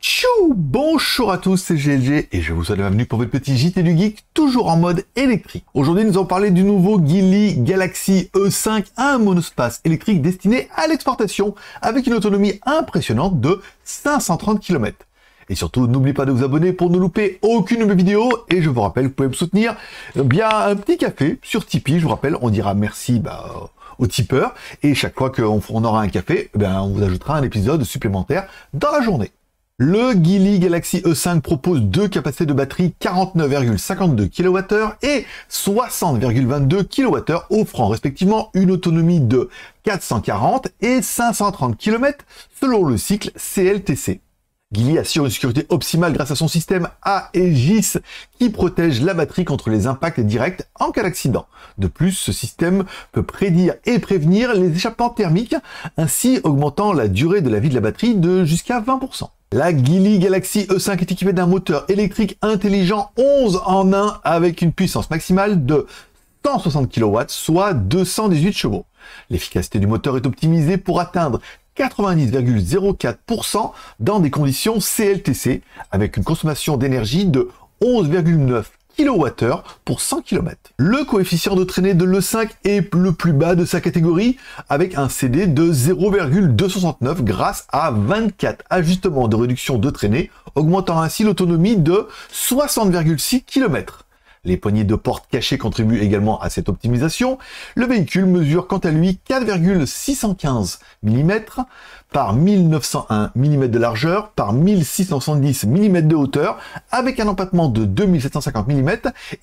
Tchou Bonjour à tous, c'est GLG et je vous souhaite la bienvenue pour votre petit JT du Geek, toujours en mode électrique. Aujourd'hui, nous allons parler du nouveau Geely Galaxy E5, un monospace électrique destiné à l'exportation avec une autonomie impressionnante de 530 km. Et surtout, n'oubliez pas de vous abonner pour ne louper aucune de mes vidéos. Et je vous rappelle, vous pouvez me soutenir via un petit café sur Tipeee. Je vous rappelle, on dira merci bah, euh, aux tipeurs. Et chaque fois qu'on aura un café, eh ben, on vous ajoutera un épisode supplémentaire dans la journée. Le Geely Galaxy E5 propose deux capacités de batterie 49,52 kWh et 60,22 kWh, offrant respectivement une autonomie de 440 et 530 km selon le cycle CLTC. Gilly assure une sécurité optimale grâce à son système AEGIS qui protège la batterie contre les impacts directs en cas d'accident. De plus, ce système peut prédire et prévenir les échappements thermiques, ainsi augmentant la durée de la vie de la batterie de jusqu'à 20%. La Geely Galaxy E5 est équipée d'un moteur électrique intelligent 11 en 1 avec une puissance maximale de 160 kW, soit 218 chevaux. L'efficacité du moteur est optimisée pour atteindre 90,04% dans des conditions CLTC avec une consommation d'énergie de 11,9 kWh pour 100 km. Le coefficient de traînée de l'E5 est le plus bas de sa catégorie avec un CD de 0,269 grâce à 24 ajustements de réduction de traînée augmentant ainsi l'autonomie de 60,6 km. Les poignées de porte cachées contribuent également à cette optimisation. Le véhicule mesure quant à lui 4,615 mm par 1901 mm de largeur par 1670 mm de hauteur avec un empattement de 2750 mm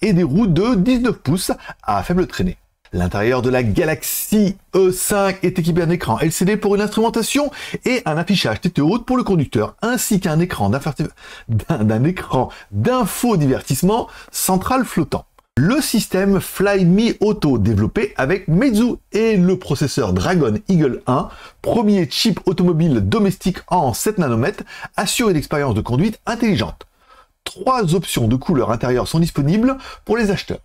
et des roues de 19 pouces à faible traînée. L'intérieur de la Galaxy E5 est équipé d'un écran LCD pour une instrumentation et un affichage tête haute pour le conducteur, ainsi qu'un écran d'infodivertissement central flottant. Le système FlyMe Auto développé avec Meizu et le processeur Dragon Eagle 1, premier chip automobile domestique en 7 nanomètres, assure une expérience de conduite intelligente. Trois options de couleur intérieure sont disponibles pour les acheteurs.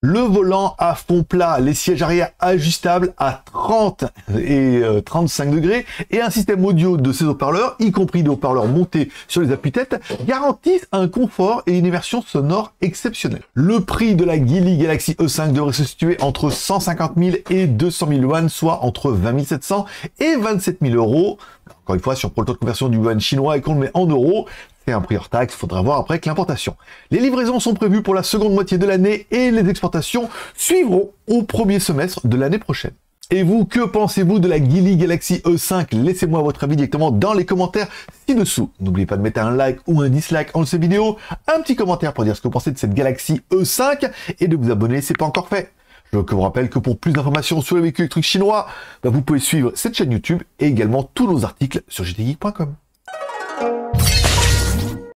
Le volant à fond plat, les sièges arrière ajustables à 30 et 35 euh, degrés et un système audio de ces haut-parleurs, y compris des haut-parleurs montés sur les appuis-têtes, garantissent un confort et une immersion sonore exceptionnelle. Le prix de la Geely Galaxy E5 devrait se situer entre 150 000 et 200 000 yuan, soit entre 20 700 et 27 000 euros. Encore une fois, sur le taux de conversion du yuan chinois et qu'on le met en euros, un prix hors taxe, faudra voir après avec l'importation. Les livraisons sont prévues pour la seconde moitié de l'année et les exportations suivront au premier semestre de l'année prochaine. Et vous, que pensez-vous de la Geely Galaxy E5 Laissez-moi votre avis directement dans les commentaires ci-dessous. N'oubliez pas de mettre un like ou un dislike en cette vidéo, un petit commentaire pour dire ce que vous pensez de cette Galaxy E5 et de vous abonner si ce n'est pas encore fait. Je vous rappelle que pour plus d'informations sur les véhicules électriques chinois, bah, vous pouvez suivre cette chaîne YouTube et également tous nos articles sur gtgeek.com.